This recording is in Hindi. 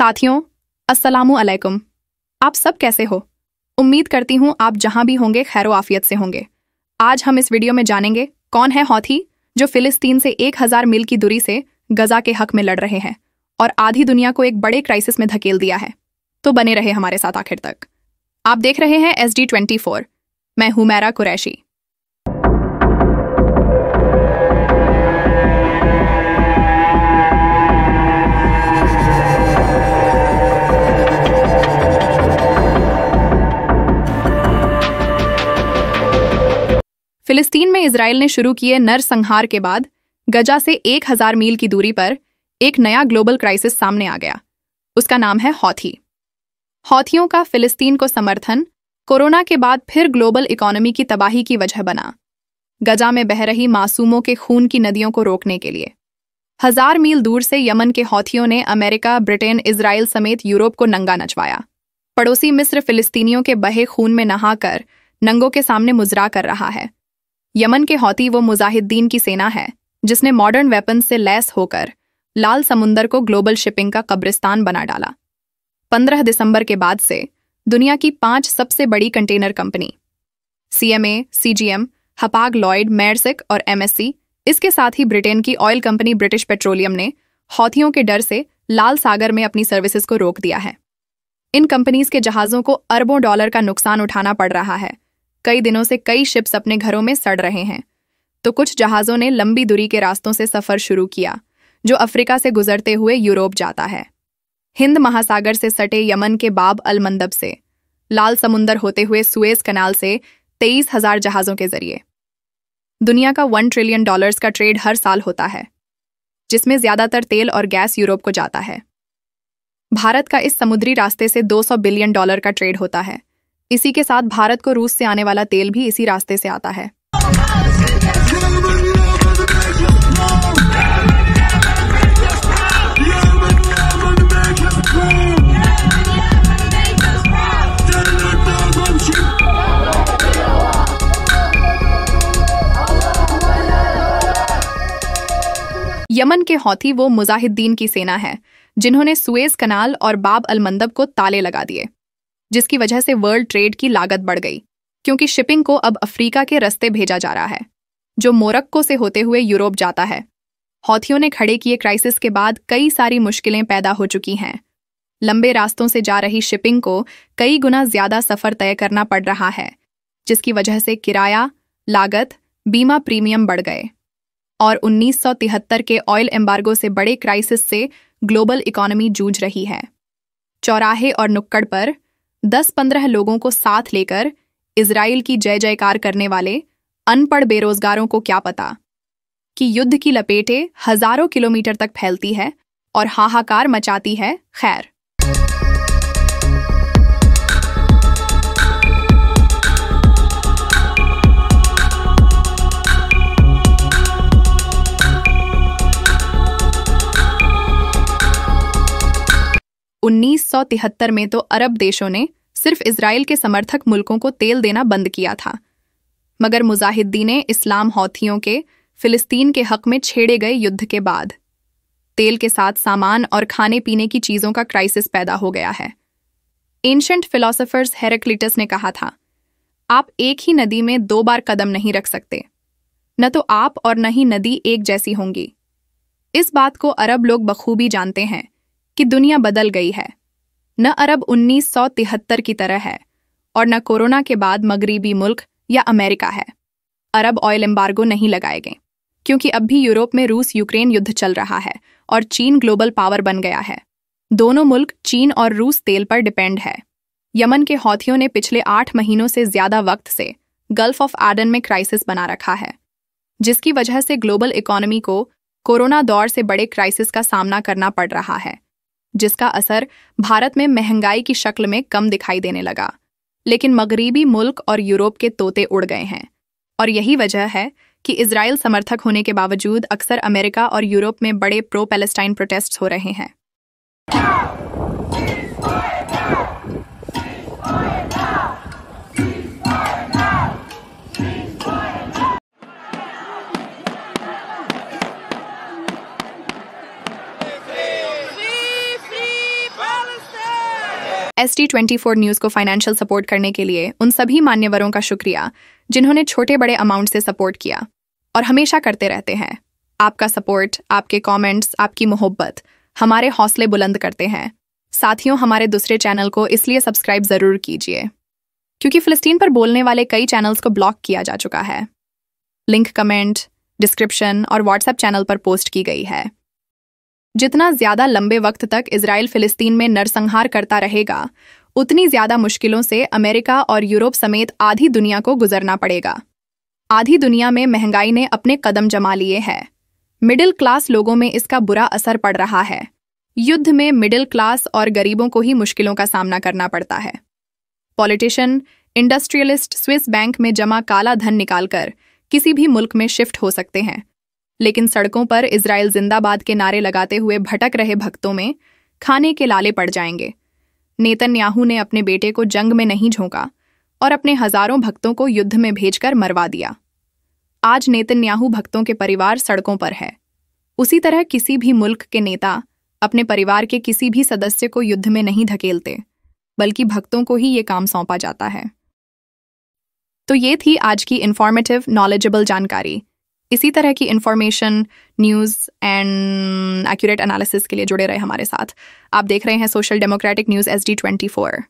साथियों अस्सलाम वालेकुम आप सब कैसे हो उम्मीद करती हूँ आप जहाँ भी होंगे खैर आफियत से होंगे आज हम इस वीडियो में जानेंगे कौन है हौथी जो फिलिस्तीन से एक हजार मील की दूरी से गजा के हक में लड़ रहे हैं और आधी दुनिया को एक बड़े क्राइसिस में धकेल दिया है तो बने रहे हमारे साथ आखिर तक आप देख रहे हैं एस डी ट्वेंटी फोर मैं हूं मैरा कुरैशी फिलिस्तीन में इसराइल ने शुरू किए नरसंहार के बाद गजा से एक हजार मील की दूरी पर एक नया ग्लोबल क्राइसिस सामने आ गया उसका नाम है हौथी हौथियों का फिलिस्तीन को समर्थन कोरोना के बाद फिर ग्लोबल इकोनॉमी की तबाही की वजह बना गजा में बह रही मासूमों के खून की नदियों को रोकने के लिए हजार मील दूर से यमन के हौथियों ने अमेरिका ब्रिटेन इसराइल समेत यूरोप को नंगा नचवाया पड़ोसी मिस्र फिलिस्तीनियों के बहे खून में नहाकर नंगों के सामने मुजरा कर रहा है यमन के हौती वो मुजाहिदीन की सेना है जिसने मॉडर्न वेपन से लैस होकर लाल समुंदर को ग्लोबल शिपिंग का कब्रिस्तान बना डाला 15 दिसंबर के बाद से दुनिया की पांच सबसे बड़ी container company CMA, CGM, Hapag Lloyd Maersk और एमएससी इसके साथ ही ब्रिटेन की ऑयल कंपनी ब्रिटिश पेट्रोलियम ने हौथियों के डर से लाल सागर में अपनी सर्विसेज को रोक दिया है इन कंपनीज के जहाज़ों को अरबों डॉलर का नुकसान उठाना पड़ रहा है कई दिनों से कई शिप्स अपने घरों में सड़ रहे हैं तो कुछ जहाज़ों ने लंबी दूरी के रास्तों से सफ़र शुरू किया जो अफ्रीका से गुजरते हुए यूरोप जाता है हिंद महासागर से सटे यमन के बाब अल मंदब से लाल समुंदर होते हुए सुएज कनाल से तेईस हजार जहाज़ों के जरिए दुनिया का वन ट्रिलियन डॉलर्स का ट्रेड हर साल होता है जिसमें ज़्यादातर तेल और गैस यूरोप को जाता है भारत का इस समुद्री रास्ते से 200 बिलियन डॉलर का ट्रेड होता है इसी के साथ भारत को रूस से आने वाला तेल भी इसी रास्ते से आता है यमन के हौथी वो मुजाहिद्दीन की सेना है जिन्होंने सुएज कनाल और बाब अलमंदब को ताले लगा दिए जिसकी वजह से वर्ल्ड ट्रेड की लागत बढ़ गई क्योंकि शिपिंग को अब अफ्रीका के रस्ते भेजा जा रहा है जो मोरक्को से होते हुए यूरोप जाता है हौथियों ने खड़े किए क्राइसिस के बाद कई सारी मुश्किलें पैदा हो चुकी हैं लंबे रास्तों से जा रही शिपिंग को कई गुना ज्यादा सफर तय करना पड़ रहा है जिसकी वजह से किराया लागत बीमा प्रीमियम बढ़ गए और 1973 के ऑयल एम्बार्गो से बड़े क्राइसिस से ग्लोबल इकोनॉमी जूझ रही है चौराहे और नुक्कड़ पर दस पंद्रह लोगों को साथ लेकर इसराइल की जय जयकार करने वाले अनपढ़ बेरोजगारों को क्या पता कि युद्ध की लपेटें हजारों किलोमीटर तक फैलती है और हाहाकार मचाती है खैर 1973 में तो अरब देशों ने सिर्फ इसराइल के समर्थक मुल्कों को तेल देना बंद किया था मगर मुजाहिदीन इस्लाम हौथियों के फिलिस्तीन के हक में छेड़े गए युद्ध के बाद तेल के साथ सामान और खाने पीने की चीज़ों का क्राइसिस पैदा हो गया है एंशंट फिलोसोफर्स हेरेक्लिटस ने कहा था आप एक ही नदी में दो बार कदम नहीं रख सकते न तो आप और न ही नदी एक जैसी होंगी इस बात को अरब लोग बखूबी जानते हैं कि दुनिया बदल गई है न अरब उन्नीस की तरह है और न कोरोना के बाद मगरीबी मुल्क या अमेरिका है अरब ऑयल एम्बार्गो नहीं लगाए गए क्योंकि अब भी यूरोप में रूस यूक्रेन युद्ध चल रहा है और चीन ग्लोबल पावर बन गया है दोनों मुल्क चीन और रूस तेल पर डिपेंड है यमन के हौथियों ने पिछले आठ महीनों से ज्यादा वक्त से गल्फ ऑफ आडन में क्राइसिस बना रखा है जिसकी वजह से ग्लोबल इकोनॉमी को कोरोना दौर से बड़े क्राइसिस का सामना करना पड़ रहा है जिसका असर भारत में महंगाई की शक्ल में कम दिखाई देने लगा लेकिन मगरबी मुल्क और यूरोप के तोते उड़ गए हैं और यही वजह है कि इसराइल समर्थक होने के बावजूद अक्सर अमेरिका और यूरोप में बड़े प्रो पैलेस्टाइन प्रोटेस्ट हो रहे हैं S T twenty four news को फाइनेंशियल सपोर्ट करने के लिए उन सभी मान्यवरों का शुक्रिया जिन्होंने छोटे बड़े अमाउंट से सपोर्ट किया और हमेशा करते रहते हैं आपका सपोर्ट आपके कमेंट्स, आपकी मोहब्बत हमारे हौसले बुलंद करते हैं साथियों हमारे दूसरे चैनल को इसलिए सब्सक्राइब ज़रूर कीजिए क्योंकि फ़िलिस्तीन पर बोलने वाले कई चैनल्स को ब्लॉक किया जा चुका है लिंक कमेंट डिस्क्रिप्शन और व्हाट्सएप चैनल पर पोस्ट की गई है जितना ज्यादा लंबे वक्त तक इसराइल फिलिस्तीन में नरसंहार करता रहेगा उतनी ज्यादा मुश्किलों से अमेरिका और यूरोप समेत आधी दुनिया को गुजरना पड़ेगा आधी दुनिया में महंगाई ने अपने कदम जमा लिए हैं मिडिल क्लास लोगों में इसका बुरा असर पड़ रहा है युद्ध में मिडिल क्लास और गरीबों को ही मुश्किलों का सामना करना पड़ता है पॉलिटिशियन इंडस्ट्रियलिस्ट स्विस बैंक में जमा काला धन निकालकर किसी भी मुल्क में शिफ्ट हो सकते हैं लेकिन सड़कों पर इसराइल जिंदाबाद के नारे लगाते हुए भटक रहे भक्तों में खाने के लाले पड़ जाएंगे नेतन्याहू ने अपने बेटे को जंग में नहीं झोंका और अपने हजारों भक्तों को युद्ध में भेजकर मरवा दिया आज नेतन्याहू भक्तों के परिवार सड़कों पर है उसी तरह किसी भी मुल्क के नेता अपने परिवार के किसी भी सदस्य को युद्ध में नहीं धकेलते बल्कि भक्तों को ही ये काम सौंपा जाता है तो ये थी आज की इन्फॉर्मेटिव नॉलेजेबल जानकारी इसी तरह की information news and accurate analysis के लिए जुड़े रहे हमारे साथ आप देख रहे हैं social democratic news S D twenty four